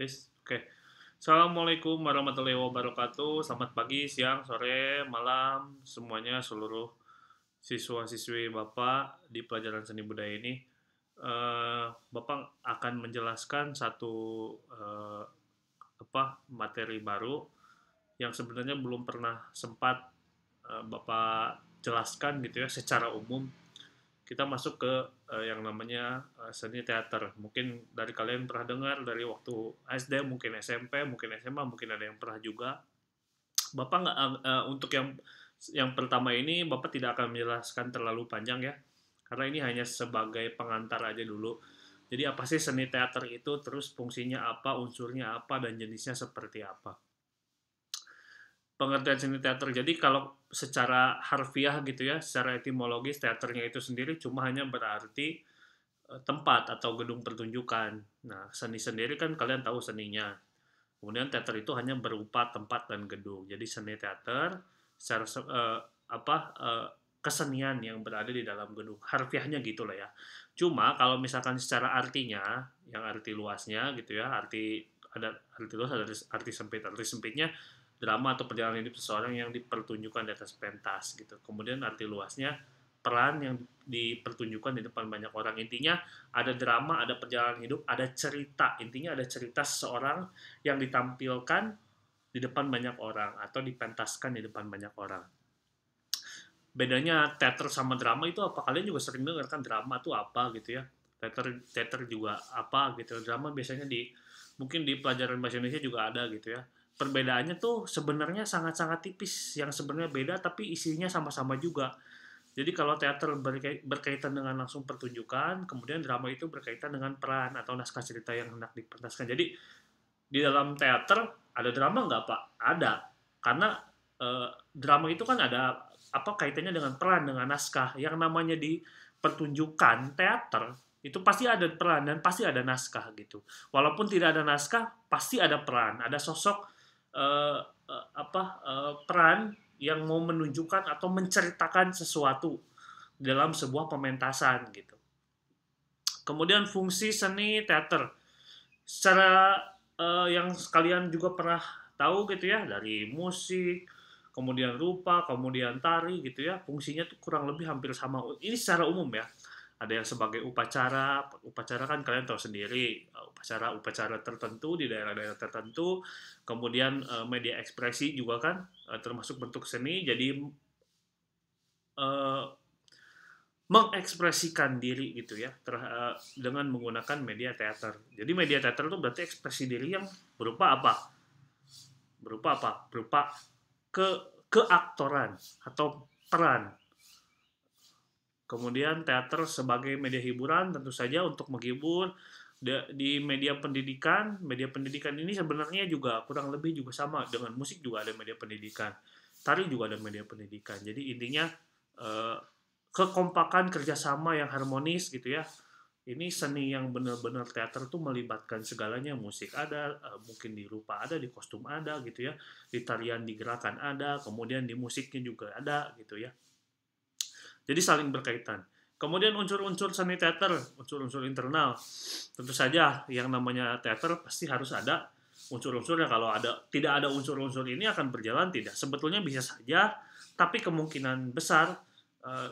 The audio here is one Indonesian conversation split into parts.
Tis, oke. Assalamualaikum warahmatullahi wabarakatuh. Selamat pagi, siang, sore, malam semuanya seluruh siswa-siswi Bapak di pelajaran seni budaya ini. Uh, Bapak akan menjelaskan satu uh, apa materi baru yang sebenarnya belum pernah sempat uh, Bapak jelaskan gitu ya secara umum kita masuk ke uh, yang namanya uh, seni teater. Mungkin dari kalian pernah dengar dari waktu SD, mungkin SMP, mungkin SMA, mungkin ada yang pernah juga. Bapak nggak uh, untuk yang yang pertama ini Bapak tidak akan menjelaskan terlalu panjang ya, karena ini hanya sebagai pengantar aja dulu. Jadi apa sih seni teater itu? Terus fungsinya apa? Unsurnya apa? Dan jenisnya seperti apa? pengertian seni teater. Jadi kalau secara harfiah gitu ya, secara etimologis teaternya itu sendiri cuma hanya berarti eh, tempat atau gedung pertunjukan. Nah, seni sendiri kan kalian tahu seninya. Kemudian teater itu hanya berupa tempat dan gedung. Jadi seni teater secara uh, apa uh, kesenian yang berada di dalam gedung. Harfiahnya gitu lah ya. Cuma kalau misalkan secara artinya, yang arti luasnya gitu ya, arti ada arti luas ada arti sempit, arti sempitnya drama atau perjalanan hidup seseorang yang dipertunjukkan di atas pentas gitu. Kemudian arti luasnya peran yang dipertunjukkan di depan banyak orang. Intinya ada drama, ada perjalanan hidup, ada cerita. Intinya ada cerita seseorang yang ditampilkan di depan banyak orang atau dipentaskan di depan banyak orang. Bedanya teater sama drama itu apa? Kalian juga sering dengar kan drama itu apa gitu ya. Teater teater juga apa gitu. Drama biasanya di mungkin di pelajaran bahasa Indonesia juga ada gitu ya perbedaannya tuh sebenarnya sangat-sangat tipis yang sebenarnya beda tapi isinya sama-sama juga. Jadi kalau teater berkaitan dengan langsung pertunjukan, kemudian drama itu berkaitan dengan peran atau naskah cerita yang hendak dipentaskan. Jadi di dalam teater ada drama nggak pak? Ada, karena eh, drama itu kan ada apa kaitannya dengan peran dengan naskah. Yang namanya di pertunjukan teater itu pasti ada peran dan pasti ada naskah gitu. Walaupun tidak ada naskah, pasti ada peran, ada sosok uh, apa uh, peran yang mau menunjukkan atau menceritakan sesuatu dalam sebuah pementasan gitu. Kemudian fungsi seni teater. Secara uh, yang sekalian juga pernah tahu gitu ya dari musik, kemudian rupa, kemudian tari gitu ya. Fungsinya tuh kurang lebih hampir sama. Ini secara umum ya ada yang sebagai upacara upacara kan kalian tahu sendiri eh, upacara upacara tertentu di daerah-daerah tertentu kemudian eh, media ekspresi juga kan eh, termasuk bentuk seni jadi mengekspresikan diri gitu ya dengan menggunakan media teater. Jadi media teater itu berarti ekspresi diri yang berupa apa? Berupa apa? Berupa ke keaktoran atau peran Kemudian teater sebagai media hiburan tentu saja untuk menghibur di media pendidikan, media pendidikan ini sebenarnya juga kurang lebih juga sama dengan musik juga ada media pendidikan, tari juga ada media pendidikan. Jadi intinya eh, kekompakan kerjasama yang harmonis gitu ya. Ini seni yang benar-benar teater tuh melibatkan segalanya, musik ada, eh, mungkin di rupa ada, di kostum ada gitu ya, di tarian, di gerakan ada, kemudian di musiknya juga ada gitu ya. Jadi saling berkaitan. Kemudian unsur-unsur seni teater, unsur-unsur internal. Tentu saja yang namanya teater pasti harus ada unsur-unsurnya. Kalau ada tidak ada unsur-unsur ini akan berjalan tidak. Sebetulnya bisa saja, tapi kemungkinan besar uh,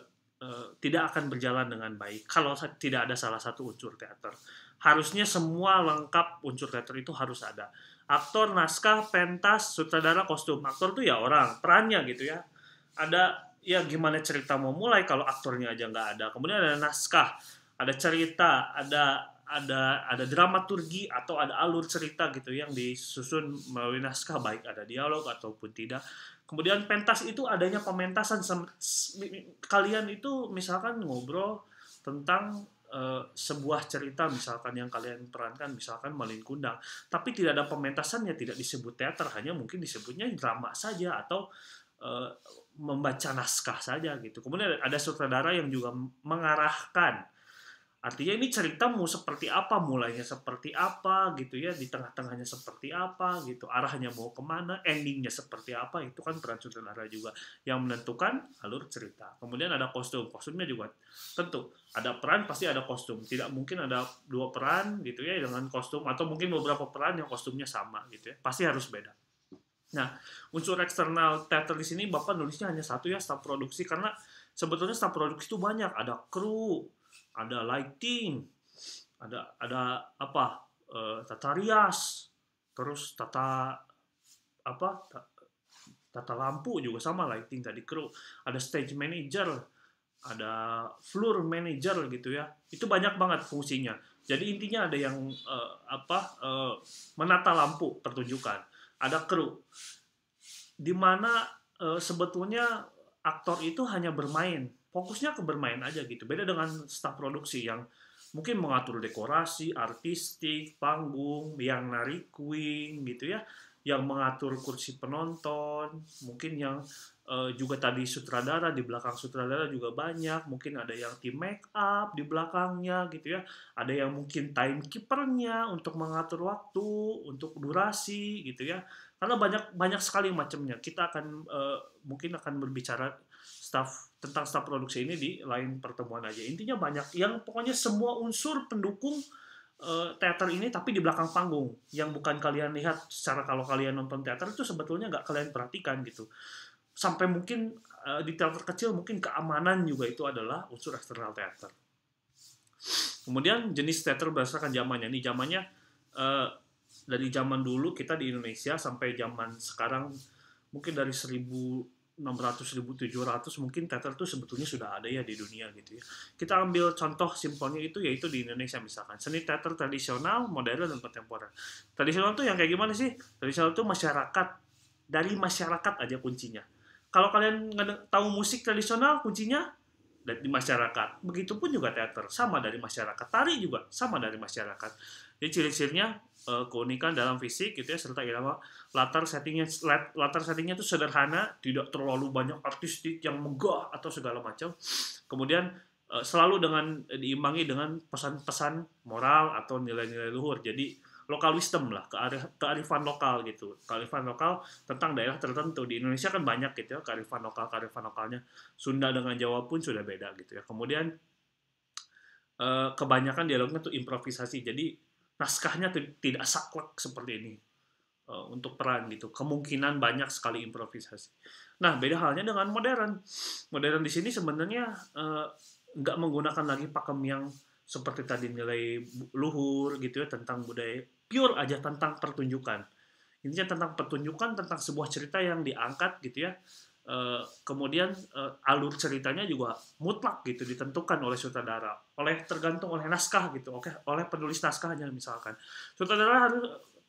tidak akan berjalan dengan baik kalau tidak ada salah satu unsur teater. Harusnya semua lengkap unsur teater itu harus ada. Aktor, naskah, pentas, sutradara, kostum. Aktor itu ya orang, perannya gitu ya. Ada ya gimana cerita mau mulai kalau aktornya aja nggak ada kemudian ada naskah ada cerita ada ada ada dramaturgi atau ada alur cerita gitu yang disusun melalui naskah baik ada dialog ataupun tidak kemudian pentas itu adanya pementasan kalian itu misalkan ngobrol tentang uh, sebuah cerita misalkan yang kalian perankan misalkan Malin Kundang tapi tidak ada pementasannya tidak disebut teater hanya mungkin disebutnya drama saja atau Eh, membaca naskah saja gitu. Kemudian ada, ada sutradara yang juga mengarahkan. Artinya ini ceritamu seperti apa, mulainya seperti apa gitu ya, di tengah-tengahnya seperti apa gitu, arahnya mau kemana, endingnya seperti apa, itu kan peran sutradara juga yang menentukan alur cerita. Kemudian ada kostum, kostumnya juga tentu ada peran pasti ada kostum, tidak mungkin ada dua peran gitu ya dengan kostum atau mungkin beberapa peran yang kostumnya sama gitu ya, pasti harus beda. Nah, unsur eksternal teater di sini Bapak nulisnya hanya satu ya, staf produksi karena sebetulnya staf produksi itu banyak, ada kru, ada lighting, ada ada apa? E, tata rias, terus tata apa? Tata lampu juga sama lighting tadi kru, ada stage manager, ada floor manager gitu ya. Itu banyak banget fungsinya. Jadi intinya ada yang e, apa? E, menata lampu pertunjukan ada kru mana e, sebetulnya aktor itu hanya bermain fokusnya ke bermain aja gitu beda dengan staf produksi yang mungkin mengatur dekorasi artistik panggung yang nari queen gitu ya yang mengatur kursi penonton mungkin yang uh, juga tadi sutradara di belakang sutradara juga banyak mungkin ada yang tim make up di belakangnya gitu ya ada yang mungkin timekeepernya untuk mengatur waktu untuk durasi gitu ya karena banyak banyak sekali macamnya kita akan uh, mungkin akan berbicara staff tentang staff produksi ini di lain pertemuan aja intinya banyak yang pokoknya semua unsur pendukung eh, teater ini tapi di belakang panggung yang bukan kalian lihat secara kalau kalian nonton teater itu sebetulnya nggak kalian perhatikan gitu sampai mungkin uh, di teater mungkin keamanan juga itu adalah unsur eksternal teater. Kemudian jenis teater berdasarkan zamannya. Ini zamannya uh, dari zaman dulu kita di Indonesia sampai zaman sekarang mungkin dari 1600 1700 mungkin teater itu sebetulnya sudah ada ya di dunia gitu ya. Kita ambil contoh simpelnya itu yaitu di Indonesia misalkan. Seni teater tradisional, modern dan kontemporer. Tradisional tuh yang kayak gimana sih? Tradisional tuh masyarakat dari masyarakat aja kuncinya kalau kalian tahu musik tradisional, kuncinya di masyarakat. Begitupun juga teater, sama dari masyarakat. Tari juga sama dari masyarakat. Jadi ciri-cirinya eh, keunikan dalam fisik gitu ya serta irama latar settingnya latar settingnya itu sederhana tidak terlalu banyak artistik yang megah atau segala macam kemudian eh, selalu dengan diimbangi dengan pesan-pesan moral atau nilai-nilai luhur jadi lokal wisdom lah, kearifan lokal gitu. Kearifan lokal tentang daerah tertentu. Di Indonesia kan banyak gitu ya kearifan lokal, kearifan lokalnya. Sunda dengan Jawa pun sudah beda gitu ya. Kemudian eh, kebanyakan dialognya tuh improvisasi. Jadi naskahnya tuh tidak saklek seperti ini eh, untuk peran gitu. Kemungkinan banyak sekali improvisasi. Nah, beda halnya dengan modern. Modern di sini sebenarnya eh, nggak menggunakan lagi pakem yang seperti tadi nilai luhur gitu ya tentang budaya pure aja tentang pertunjukan. Intinya tentang pertunjukan, tentang sebuah cerita yang diangkat gitu ya. E, kemudian e, alur ceritanya juga mutlak gitu ditentukan oleh sutradara, oleh tergantung oleh naskah gitu, oke, oleh penulis naskahnya misalkan. Sutradara harus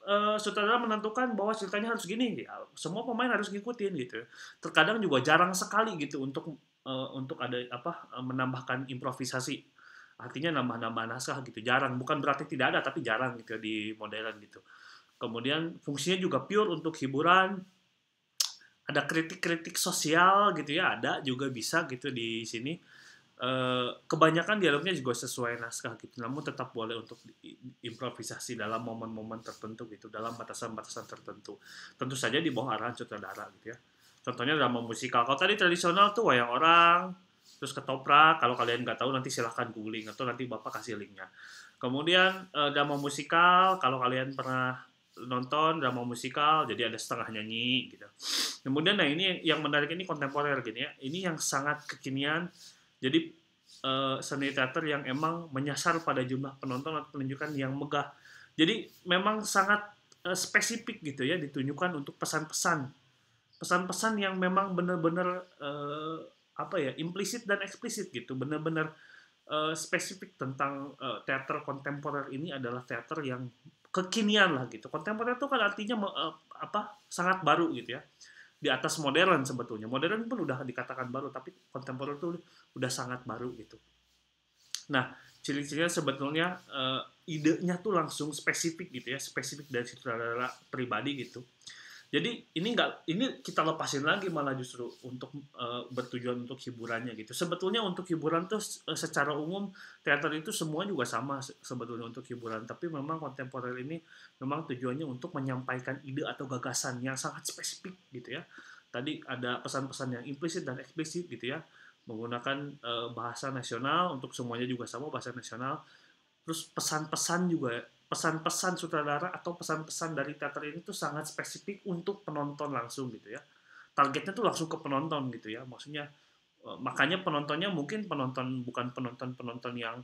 uh, sutradara menentukan bahwa ceritanya harus gini, ya, semua pemain harus ngikutin gitu. Ya. Terkadang juga jarang sekali gitu untuk uh, untuk ada apa menambahkan improvisasi artinya nambah-nambah naskah gitu jarang bukan berarti tidak ada tapi jarang gitu di modern gitu kemudian fungsinya juga pure untuk hiburan ada kritik-kritik sosial gitu ya ada juga bisa gitu di sini e, kebanyakan dialognya juga sesuai naskah gitu namun tetap boleh untuk improvisasi dalam momen-momen tertentu gitu dalam batasan-batasan tertentu tentu saja di bawah arahan sutradara gitu ya contohnya drama musikal kalau tadi tradisional tuh wayang orang terus ketoprak kalau kalian nggak tahu nanti silahkan googling atau nanti bapak kasih linknya kemudian uh, drama musikal kalau kalian pernah nonton drama musikal jadi ada setengah nyanyi gitu kemudian nah ini yang menarik ini kontemporer gini ya ini yang sangat kekinian jadi uh, seni teater yang emang menyasar pada jumlah penonton atau penunjukan yang megah jadi memang sangat uh, spesifik gitu ya ditunjukkan untuk pesan-pesan pesan-pesan yang memang benar-benar apa ya implisit dan eksplisit gitu benar-benar uh, spesifik tentang uh, teater kontemporer ini adalah teater yang kekinian lah gitu kontemporer itu kan artinya uh, apa sangat baru gitu ya di atas modern sebetulnya modern pun udah dikatakan baru tapi kontemporer itu udah sangat baru gitu nah ciri-cirinya sebetulnya uh, idenya tuh langsung spesifik gitu ya spesifik dari sutradara pribadi gitu jadi ini enggak ini kita lepasin lagi malah justru untuk uh, bertujuan untuk hiburannya gitu. Sebetulnya untuk hiburan tuh eh, secara umum teater itu semua juga sama sebetulnya untuk hiburan, tapi memang kontemporer ini memang tujuannya untuk menyampaikan ide atau gagasan yang sangat spesifik gitu ya. Tadi ada pesan-pesan yang implisit dan eksplisit gitu ya menggunakan e, bahasa nasional untuk semuanya juga sama bahasa nasional terus pesan-pesan juga pesan-pesan sutradara atau pesan-pesan dari teater ini tuh sangat spesifik untuk penonton langsung gitu ya. Targetnya tuh langsung ke penonton gitu ya. Maksudnya eh, makanya penontonnya mungkin penonton bukan penonton-penonton yang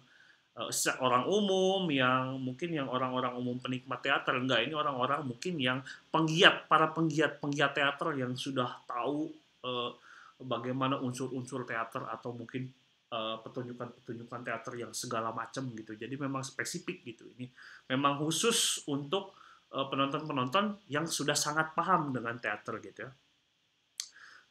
uh, orang umum yang mungkin yang orang-orang umum penikmat teater enggak ini orang-orang mungkin yang penggiat para penggiat penggiat teater yang sudah tahu uh, bagaimana unsur-unsur teater atau mungkin Eh, petunjukan-petunjukan teater yang segala macam gitu. Jadi memang spesifik gitu. Ini memang khusus untuk eh, penonton-penonton yang sudah sangat paham dengan teater gitu ya.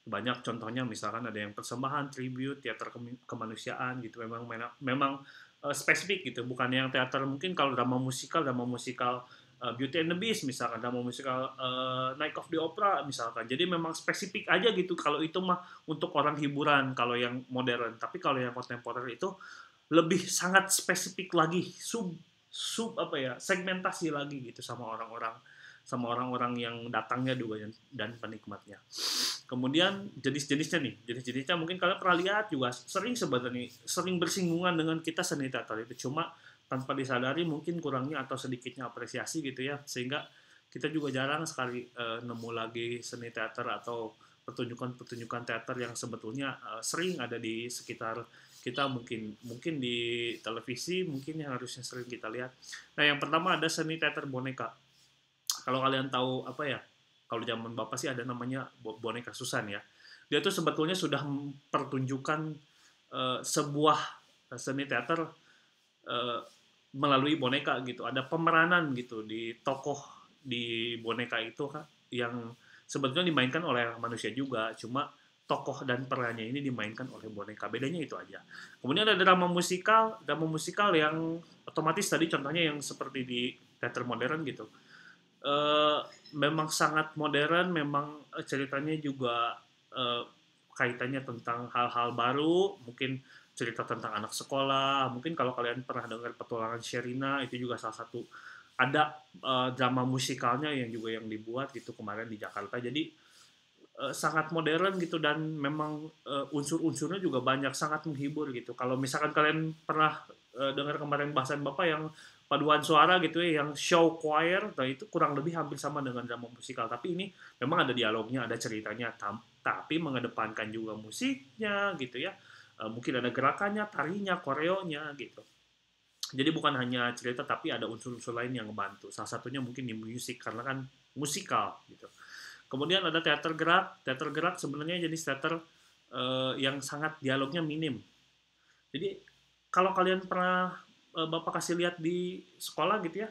Banyak contohnya misalkan ada yang persembahan, tribute, teater kemanusiaan gitu. Memang memang eh, spesifik gitu, bukan yang teater mungkin kalau drama musikal, drama musikal uh, Beauty and the Beast misalkan ada mau uh, eh, Night of the Opera misalkan jadi memang spesifik aja gitu kalau itu mah untuk orang hiburan kalau yang modern tapi kalau yang kontemporer itu lebih sangat spesifik lagi sub sub apa ya segmentasi lagi gitu sama orang-orang sama orang-orang yang datangnya juga dan penikmatnya. Kemudian jenis-jenisnya nih, jenis-jenisnya mungkin kalian pernah lihat juga sering sebenarnya sering bersinggungan dengan kita seni teater itu cuma tanpa disadari mungkin kurangnya atau sedikitnya apresiasi gitu ya sehingga kita juga jarang sekali uh, nemu lagi seni teater atau pertunjukan-pertunjukan teater yang sebetulnya uh, sering ada di sekitar kita mungkin mungkin di televisi mungkin yang harusnya sering kita lihat. Nah yang pertama ada seni teater boneka. Kalau kalian tahu apa ya kalau zaman bapak sih ada namanya boneka Susan ya. Dia tuh sebetulnya sudah mempertunjukkan uh, sebuah seni teater melalui boneka gitu ada pemeranan gitu di tokoh di boneka itu kan yang sebetulnya dimainkan oleh manusia juga cuma tokoh dan perannya ini dimainkan oleh boneka bedanya itu aja kemudian ada drama musikal drama musikal yang otomatis tadi contohnya yang seperti di teater modern gitu e, memang sangat modern memang eh, ceritanya juga e, kaitannya tentang hal-hal baru mungkin cerita tentang anak sekolah. Mungkin kalau kalian pernah dengar petualangan Sherina itu juga salah satu ada uh, drama musikalnya yang juga yang dibuat gitu kemarin di Jakarta. Jadi uh, sangat modern gitu dan memang uh, unsur-unsurnya juga banyak sangat menghibur gitu. Kalau misalkan kalian pernah uh, dengar kemarin bahasan Bapak yang paduan suara gitu ya yang show choir nah itu kurang lebih hampir sama dengan drama musikal tapi ini memang ada dialognya ada ceritanya tam tapi mengedepankan juga musiknya gitu ya Eh, mungkin ada gerakannya, tarinya, koreonya gitu. Jadi bukan hanya cerita tapi ada unsur-unsur lain yang membantu. Salah satunya mungkin di musik karena kan musikal gitu. Kemudian ada teater gerak. Teater gerak sebenarnya jadi teater uh, yang sangat dialognya minim. Jadi kalau kalian pernah uh, Bapak kasih lihat di sekolah gitu ya,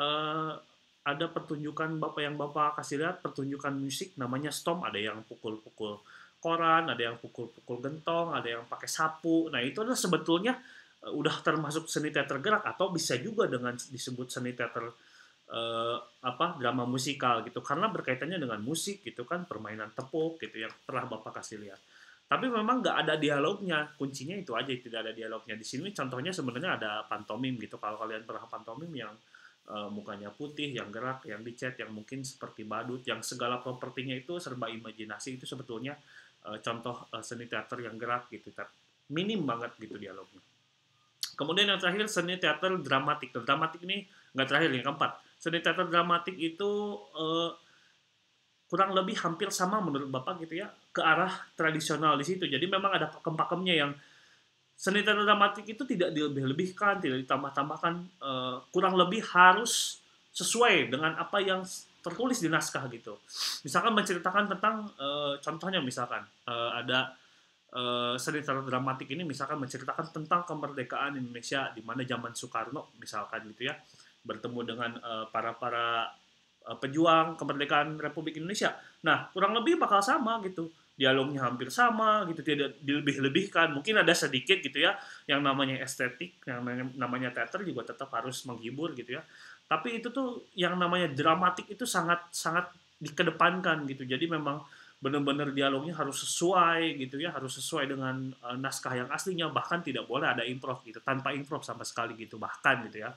uh, ada pertunjukan Bapak yang Bapak kasih lihat pertunjukan musik namanya Storm ada yang pukul-pukul koran, ada yang pukul-pukul gentong, ada yang pakai sapu. Nah, itu adalah sebetulnya eh, udah termasuk seni teater gerak atau bisa juga dengan disebut seni teater eh, apa drama musikal gitu karena berkaitannya dengan musik gitu kan permainan tepuk gitu yang telah bapak kasih lihat tapi memang nggak ada dialognya kuncinya itu aja tidak ada dialognya di sini contohnya sebenarnya ada pantomim gitu kalau kalian pernah pantomim yang eh, mukanya putih yang gerak yang dicat yang mungkin seperti badut yang segala propertinya itu serba imajinasi itu sebetulnya Eh, contoh eh, seni teater yang gerak gitu tapi minim banget gitu dialognya kemudian yang terakhir seni teater dramatik nah, dramatik ini nggak terakhir yang keempat seni teater dramatik itu uh, kurang lebih hampir sama menurut bapak gitu ya ke arah tradisional di situ jadi memang ada pakem-pakemnya yang seni teater dramatik itu tidak dilebih-lebihkan tidak ditambah-tambahkan uh, kurang lebih harus sesuai dengan apa yang tertulis di naskah gitu. Misalkan menceritakan tentang e, contohnya misalkan e, ada e, seni dramatik ini misalkan menceritakan tentang kemerdekaan Indonesia di mana zaman Soekarno misalkan gitu ya bertemu dengan e, para para e, pejuang kemerdekaan Republik Indonesia. Nah kurang lebih bakal sama gitu dialognya hampir sama gitu tidak dilebih-lebihkan mungkin ada sedikit gitu ya yang namanya estetik yang namanya teater juga tetap harus menghibur gitu ya tapi itu tuh yang namanya dramatik itu sangat sangat dikedepankan gitu jadi memang benar-benar dialognya harus sesuai gitu ya harus sesuai dengan uh, naskah yang aslinya bahkan tidak boleh ada improv gitu tanpa improv sama sekali gitu bahkan gitu ya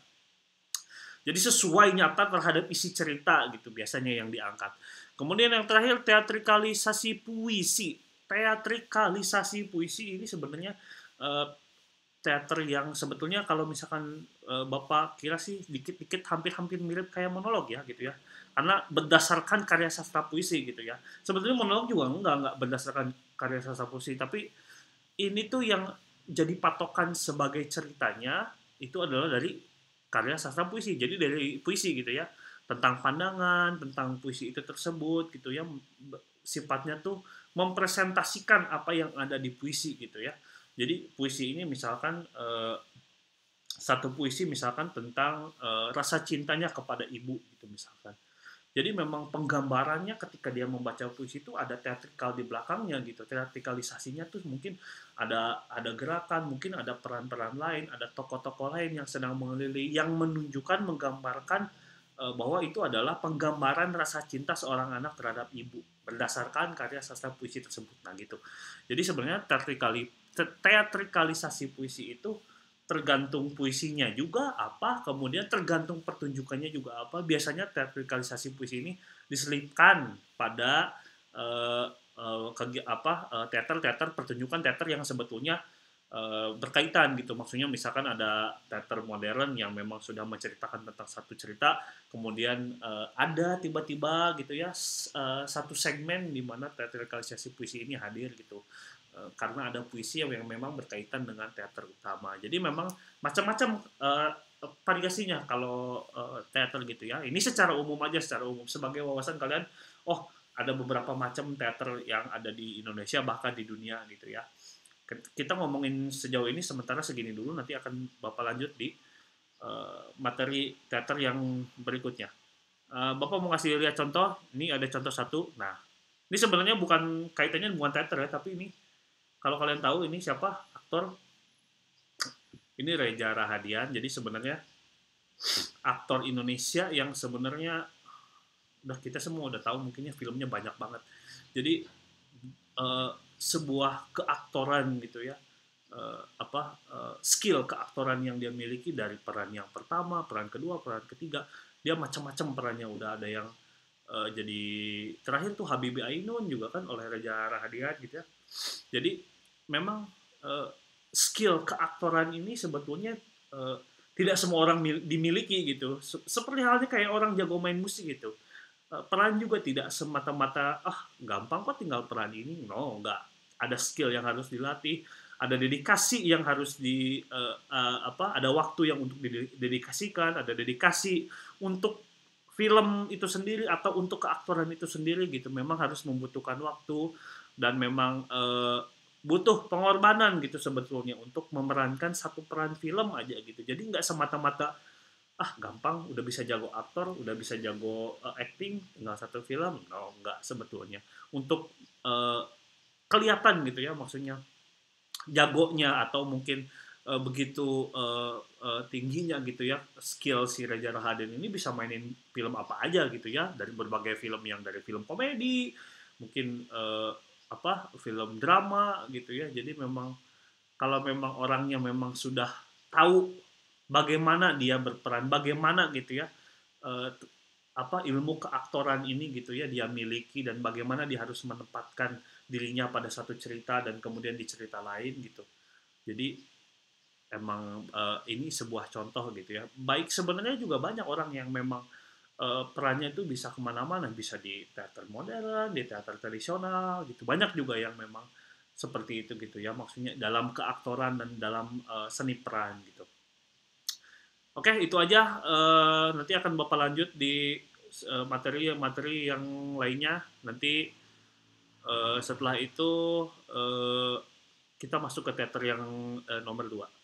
jadi sesuai nyata terhadap isi cerita gitu biasanya yang diangkat kemudian yang terakhir teatrikalisasi puisi teatrikalisasi puisi ini sebenarnya uh, teater yang sebetulnya kalau misalkan Eh, Bapak kira sih dikit-dikit hampir-hampir mirip kayak monolog ya gitu ya. Karena berdasarkan karya sastra puisi gitu ya. Sebetulnya monolog juga enggak enggak berdasarkan karya sastra puisi, tapi ini tuh yang jadi patokan sebagai ceritanya itu adalah dari karya sastra puisi. Jadi dari puisi gitu ya. Tentang pandangan, tentang puisi itu tersebut gitu ya. Sifatnya tuh mempresentasikan apa yang ada di puisi gitu ya. Jadi puisi ini misalkan eh, satu puisi misalkan tentang e, rasa cintanya kepada ibu gitu misalkan. Jadi memang penggambarannya ketika dia membaca puisi itu ada teatrikal di belakangnya gitu. Teatrikalisasinya tuh mungkin ada ada gerakan, mungkin ada peran-peran lain, ada tokoh-tokoh lain yang sedang mengelilingi yang menunjukkan menggambarkan e, bahwa itu adalah penggambaran rasa cinta seorang anak terhadap ibu berdasarkan karya sastra puisi tersebut. Nah gitu. Jadi sebenarnya teatrikali teatrikalisasi puisi itu tergantung puisinya juga apa, kemudian tergantung pertunjukannya juga apa. Biasanya teatrikalisasi puisi ini diselipkan pada uh, uh, apa uh, teater-teater pertunjukan teater yang sebetulnya uh, berkaitan gitu. Maksudnya misalkan ada teater modern yang memang sudah menceritakan tentang satu cerita, kemudian uh, ada tiba-tiba gitu ya uh, satu segmen di mana teatrikalisasi puisi ini hadir gitu. Eh, karena ada puisi yang, yang memang berkaitan dengan teater utama. Jadi memang macam-macam uh, variasinya kalau uh, teater gitu ya. Ini secara umum aja, secara umum sebagai wawasan kalian, oh ada beberapa macam teater yang ada di Indonesia bahkan di dunia gitu ya. Kita ngomongin sejauh ini sementara segini dulu, nanti akan bapak lanjut di uh, materi teater yang berikutnya. Uh, bapak mau kasih lihat contoh, ini ada contoh satu. Nah, ini sebenarnya bukan kaitannya dengan teater ya, tapi ini kalau kalian tahu ini siapa aktor ini Reza Rahadian jadi sebenarnya aktor Indonesia yang sebenarnya udah kita semua udah tahu mungkinnya filmnya banyak banget jadi uh, sebuah keaktoran gitu ya uh, apa uh, skill keaktoran yang dia miliki dari peran yang pertama peran kedua peran ketiga dia macam-macam perannya udah ada yang uh, jadi terakhir tuh Habibie Ainun juga kan oleh Reza Rahadian gitu ya jadi memang uh, skill keaktoran ini sebetulnya uh, tidak semua orang dimiliki gitu. Seperti halnya kayak orang jago main musik gitu. Uh, peran juga tidak semata-mata ah gampang kok tinggal peran ini. No, enggak Ada skill yang harus dilatih, ada dedikasi yang harus di uh, uh, apa? Ada waktu yang untuk didedikasikan, ada dedikasi untuk film itu sendiri atau untuk keaktoran itu sendiri gitu. Memang harus membutuhkan waktu, dan memang e, butuh pengorbanan gitu sebetulnya untuk memerankan satu peran film aja gitu jadi nggak semata-mata ah gampang udah bisa jago aktor udah bisa jago e, acting tinggal satu film no nggak sebetulnya untuk e, kelihatan gitu ya maksudnya jagonya atau mungkin e, begitu e, e, tingginya gitu ya skill si Reza Rahadian ini bisa mainin film apa aja gitu ya dari berbagai film yang dari film komedi mungkin e, apa film drama gitu ya jadi memang kalau memang orangnya memang sudah tahu bagaimana dia berperan bagaimana gitu ya eh, apa ilmu keaktoran ini gitu ya dia miliki dan bagaimana dia harus menempatkan dirinya pada satu cerita dan kemudian di cerita lain gitu jadi emang eh, ini sebuah contoh gitu ya baik sebenarnya juga banyak orang yang memang Eh, perannya itu bisa kemana-mana, bisa di teater modern, di teater tradisional, gitu. Banyak juga yang memang seperti itu gitu ya, maksudnya dalam keaktoran dan dalam uh, seni peran gitu. Oke, itu aja. Uh, nanti akan Bapak lanjut di materi-materi uh, yang lainnya. Nanti uh, setelah itu uh, kita masuk ke teater yang uh, nomor 2.